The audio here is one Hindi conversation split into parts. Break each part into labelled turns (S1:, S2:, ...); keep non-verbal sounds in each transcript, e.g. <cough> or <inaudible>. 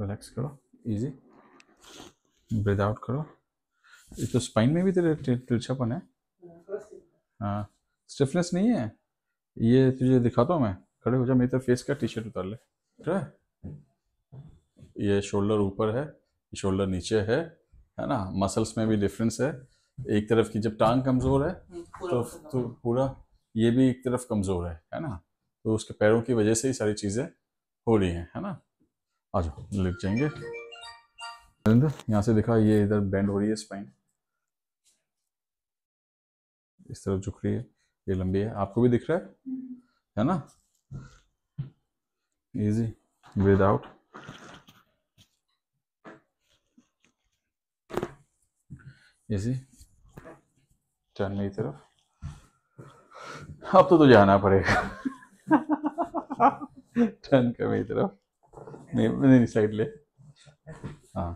S1: रिलैक्स करो इजी ब्रेथ आउट करो ये तो स्पाइन में भी तेरे तिरछापन है हाँ स्टिफनेस नहीं है ये तुझे दिखाता हूँ मैं खड़े हो जा मेरी तरफ फेस का टी शर्ट उतार ले है ये शोल्डर ऊपर है शोल्डर नीचे है है ना मसल्स में भी डिफरेंस है एक तरफ की जब टांग कमज़ोर है हम्म, तो, तो पूरा ये भी एक तरफ कमज़ोर है है ना तो उसके पैरों की वजह से ही सारी चीज़ें हो रही हैं है ना आ जाओ लेट जाएंगे यहाँ से देखा ये इधर बेंड हो रही है स्पाइन इस तरफ झुक रही है ये लंबी है आपको भी दिख रहा है है ना इजी विदाउट इजी चल मेरी तरफ अब तो तुझे आना पड़ेगा टर्न का मेरी तरफ नहीं नहीं साइड ले अच्छा। हाँ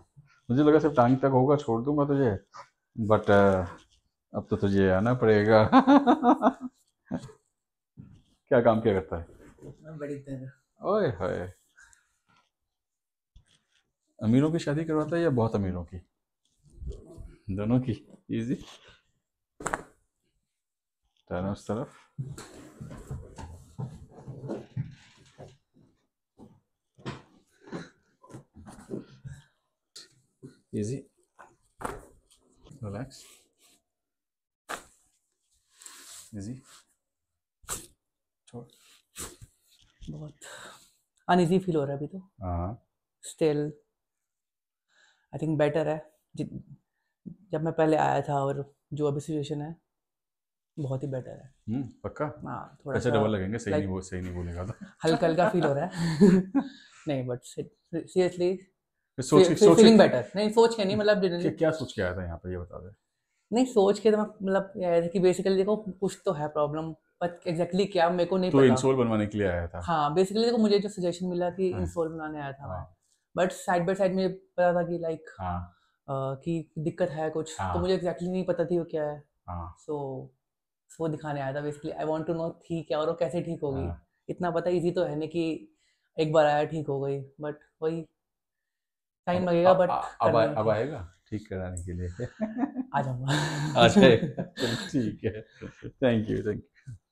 S1: मुझे लगा सिर्फ टांग तक होगा छोड़ दूंगा तुझे बट uh, अब तो तुझे आना पड़ेगा <laughs> क्या काम क्या करता
S2: है
S1: ओए होए अमीरों की शादी करवाता है या बहुत अमीरों की दोनों की इजी तरफ easy relax easy
S2: बहुत अनइजी फील हो रहा है अभी तो स्टिल आई थिंक बेटर है जब मैं पहले आया था और जो अभी सिचुएशन है बहुत ही बेटर है हम्म पक्का हाँ थोड़ा पैसे डबल लगेंगे सही like, नहीं वो सही नहीं बोलेगा तो हल्का हल्का फील हो रहा है <laughs> नहीं बट सीरियसली नहीं मतलब नहीं सोच के तो बेसिकली मतलब, देखो कुछ तो है प्रॉब्लम एग्जैक्टली क्या मेरे को नहीं तो इंसोल बनवाने
S1: के लिए आया था हाँ
S2: बेसिकली देखो मुझे जो सजेशन मिला कि इंसोल हाँ। बनाने आया था बट साइड बाय साइड पता था कि लाइक हाँ। कि दिक्कत है कुछ हाँ। तो मुझे एग्जैक्टली नहीं पता थी वो क्या है सो वो दिखाने आया था basically I want to know थी क्या और वो कैसे ठीक होगी इतना पता इजी तो है नहीं कि एक बार आया ठीक हो गई बट वही टाइम लगेगा बट अब अब आएगा
S1: ठीक कराने के लिए आ जाऊंगा <laughs> अच्छा, ठीक है थैंक यू थैंक यू